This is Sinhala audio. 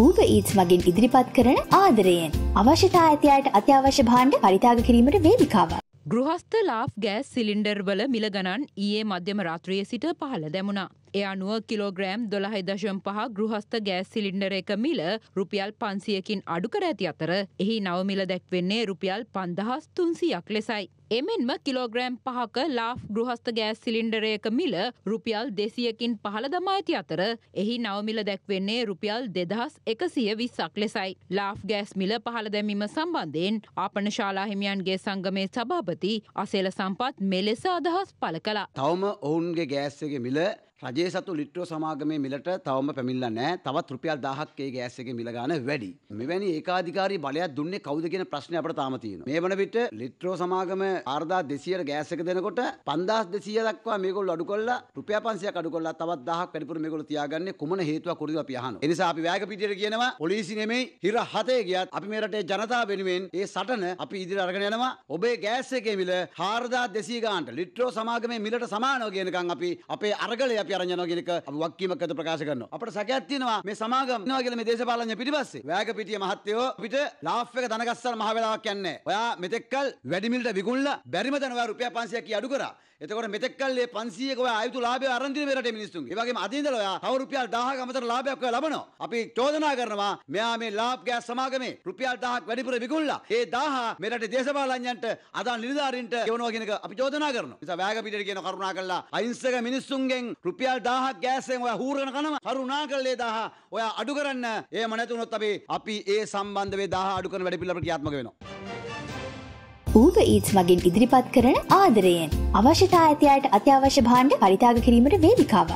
ඌබ ඊත්ස් මගින් ඉදිරිපත් කරන ආදරයෙන් අවශ්‍යතා ඇතියට අත්‍යවශ්‍ය භාණ්ඩ පරිතාග කිරීමට වේදිකාව. ගෘහස්ත ලාෆ් ගෑස් සිලින්ඩර්වල මිලගණන් ඒ මධ්‍යම රාත්‍රයේ සිට පහළ දැමුණා. එය අනුව කිලෝග්‍රෑම් දොළහයි දශම් පහ ගෘහස්ත ගෑස් සිලින්ඩර එක මිල රුපියල් පන්සියකින් අඩුකර ඇති අතර එහි නවමිල දැක්වෙන්නේ රුපියල් පන්දහස් තුන්සියක් ලෙසයි. එමෙන්ම කිලෝග්‍රෑම් පහක ලාෆ් ගෘහස්ත ගෑස් සිලින්ඩරයක මිල රුපියල් දෙසියකින් පහළ දමා ඇති අතර එහි නවමිල දැක්වෙන්නේ රුපියල් දෙදහස් එකසිය විස්සක් ලෙසයි. ලාෆ් ගෑස් මිල පහළ දැමීම සම්බන්ධයෙන් ආපන ශාලා හිමියන්ගේ සංගමේ සභාපති අසේල සම්පත් මෙලෙස අදහස් පළ කළා. තවම ඔවුන්ගේ ගෑස්සගේ මිල රජයේ සතු ලිට්‍රෝ සමාගමේ මිලට තවම පැමිණිලා නැහැ. තවත් රුපියල් 1000ක් ඒ ගෑස් එකේ මිල ගාන වැඩි. මෙවැනි ඒකාධිකාරී බලයක් දුන්නේ කවුද කියන ප්‍රශ්නේ අපිට තාම තියෙනවා. මේ වන විට ලිට්‍රෝ සමාගම 4200ට ගෑස් එක දෙනකොට 5200 දක්වා මේගොල්ලෝ අඩු කළා. රුපියල් 500ක් අඩු කළා. තවත් 1000ක් වැඩිපුර මේගොල්ලෝ තියාගන්නේ කොමන හේතුවක් කොටද අපි අහනවා. ඒ නිසා අපි වෑයක පිටියට කියනවා පොලිසි නෙමෙයි හිර හතේ ගියත් අපි මේ රටේ ජනතාව වෙනුවෙන් ඒ සටන අපි ඉදිරියට අරගෙන යනවා. ඔබේ ගෑස් එකේ මිල 4200 ගානට ලිට්‍රෝ සමාගමේ මිලට සමානව කියනකම් අපි අපේ අරගලේ අපි අපි අරන් යනවා කියන එක අපි වක්කීමක් අද ප්‍රකාශ කරනවා. අපිට සැකයක් තියෙනවා මේ සමාගම් වෙනවා කියලා මේ දේශපාලනඥ පිටිපස්සේ. වෑග පිටිය මහත්තයෝ අපිට ලාෆ් එක දන ගස්සලා මහ වෙලාවක් යන්නේ නැහැ. ඔයා මෙතෙක්කල් වැඩිමිලට විකුණලා බැරිම දන ඔයා රුපියල් 500ක් කී අඩු කරා. එතකොට මෙතෙක්කල් මේ 500ක ඔය ආයුතු ලාභය අරන් දින මේ රටේ මිනිස්සුන්ගේ. ඒ වගේම අද ඉඳලා ඔයා තව රුපියල් 1000ක අමතර ලාභයක් ඔයා ලබනවා. අපි චෝදනා කරනවා මෙයා මේ ලාභ ගෑස් සමාගමේ රුපියල් 1000ක් වැඩිපුර විකුණලා ඒ 1000 මේ රටේ දේශපාලඥයන්ට අදාළ නිලධාරීන්ට ගෙවනවා කියන එක අපි චෝදනා කරනවා. නිසා වෑග පිටියට කියන කරුණා කළා අහිංසක මිනිස්සුන්ගෙන් රුපියල් රුපියල් 1000ක් ගෑස්යෙන් ඔයා හූරගෙන කනවා. කරුණාකරලා 1000 ඔයා අඩු කරන්න. එහෙම නැතුනොත් අපි අපි ඒ සම්බන්ධ වේ 1000 අඩු කරන වැඩ පිළිවෙලට ක්‍රියාත්මක වෙනවා. ඌබ ඊට්ස් මගින් ඉදිරිපත් කරන ආදරයෙන් අවශ්‍යතා ඇති අයට අත්‍යවශ්‍ය භාණ්ඩ පරිත්‍යාග කිරීමට වේදිකාවක්.